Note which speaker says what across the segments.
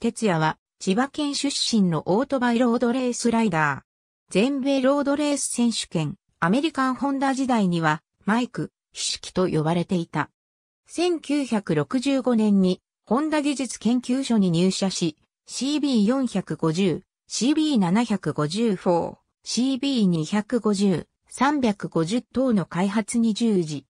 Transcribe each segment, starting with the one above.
Speaker 1: 崎哲也は、千葉県出身のオートバイロードレースライダー。全米ロードレース選手権、アメリカンホンダ時代には、マイク、シキと呼ばれていた。1965年に、ホンダ技術研究所に入社し、CB450、CB754、CB250、350等の開発に従事。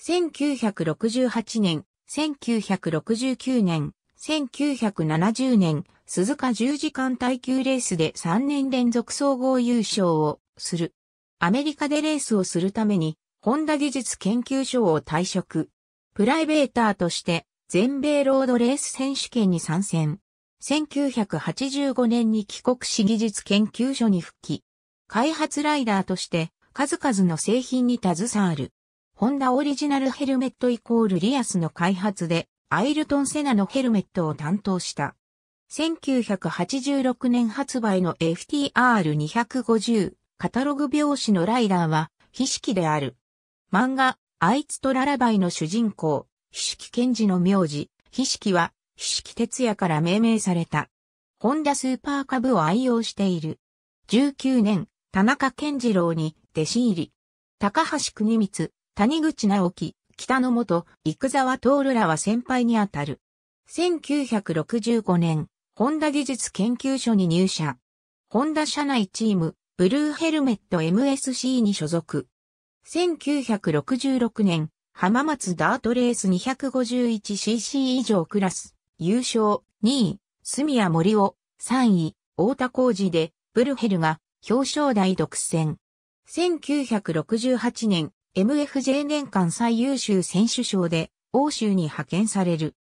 Speaker 1: 1968年、1969年、1970年、鈴鹿10時間耐久レースで3年連続総合優勝をする。アメリカでレースをするために、ホンダ技術研究所を退職。プライベーターとして、全米ロードレース選手権に参戦。1985年に帰国し技術研究所に復帰。開発ライダーとして数々の製品に携わる。ホンダオリジナルヘルメットイコールリアスの開発でアイルトン・セナのヘルメットを担当した。1986年発売の FTR250 カタログ拍子のライダーは、非式である。漫画、アイツとララバイの主人公、非式賢治の名字、非式は、非式哲也から命名された。ホンダスーパー株を愛用している。19年、田中健次郎に弟子入り。高橋国光、谷口直樹、北野元、生沢徹らは先輩にあたる。1965年、ホンダ技術研究所に入社。ホンダ社内チーム、ブルーヘルメット MSC に所属。1966年、浜松ダートレース 251cc 以上クラス、優勝2位、住谷森尾、3位、大田浩二で、ブルヘルが表彰台独占。1968年、MFJ 年間最優秀選手賞で欧州に派遣される。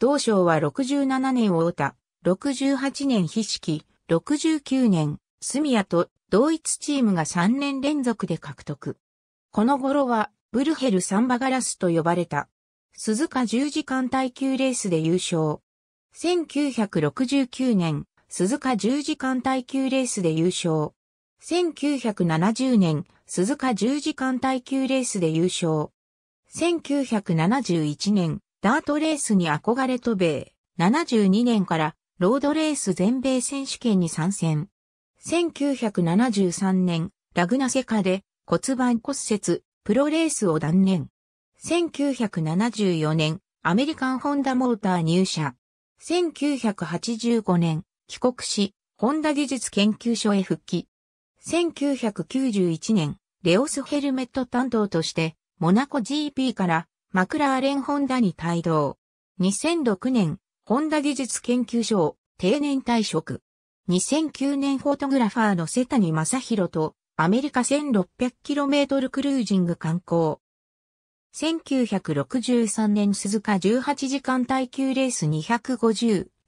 Speaker 1: 同賞は67年を田、た、68年筆式、69年、スミヤと同一チームが3年連続で獲得。この頃は、ブルヘルサンバガラスと呼ばれた。鈴鹿十時間耐久レースで優勝。1969年、鈴鹿十時間耐久レースで優勝。1970年、鈴鹿十時間耐久レースで優勝。1971年、ダートレースに憧れ渡米、72年からロードレース全米選手権に参戦。1973年、ラグナセカで骨盤骨折、プロレースを断念。1974年、アメリカンホンダモーター入社。1985年、帰国し、ホンダ技術研究所へ復帰。1991年、レオスヘルメット担当として、モナコ GP からマクラーレンホンダに帯同。2006年、ホンダ技術研究所を定年退職。2009年フォトグラファーの瀬谷正宏とアメリカ 1600km クルージング観光。1963年鈴鹿18時間耐久レース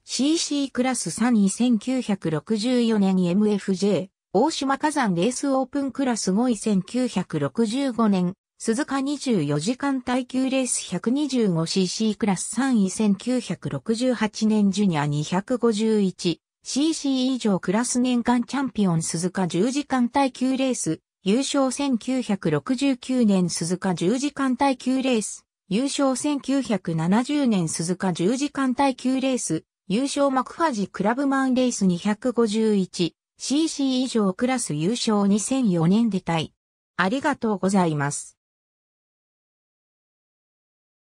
Speaker 1: 250cc クラス3位1964年 MFJ 大島火山レースオープンクラス5位1965年、鈴鹿24時間耐久レース 125cc クラス3位1968年ジュニア 251cc 以上クラス年間チャンピオン鈴鹿10時間耐久レース、優勝1969年鈴鹿10時間耐久レース、優勝1970年鈴鹿10時間耐久レース、優勝マクファジクラブマンレース2 5 1 CC 以上クラス優勝2004年で対。ありがとうございます。